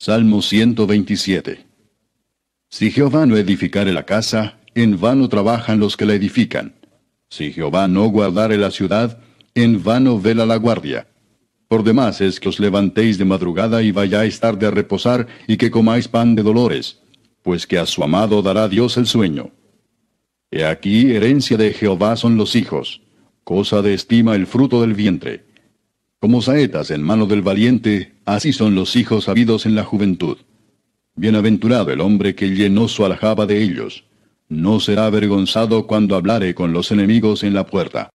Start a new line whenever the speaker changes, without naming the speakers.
Salmo 127 Si Jehová no edificare la casa, en vano trabajan los que la edifican. Si Jehová no guardare la ciudad, en vano vela la guardia. Por demás es que os levantéis de madrugada y vayáis tarde a reposar y que comáis pan de dolores, pues que a su amado dará Dios el sueño. He aquí herencia de Jehová son los hijos, cosa de estima el fruto del vientre. Como saetas en mano del valiente, Así son los hijos habidos en la juventud. Bienaventurado el hombre que llenó su aljaba de ellos. No será avergonzado cuando hablare con los enemigos en la puerta.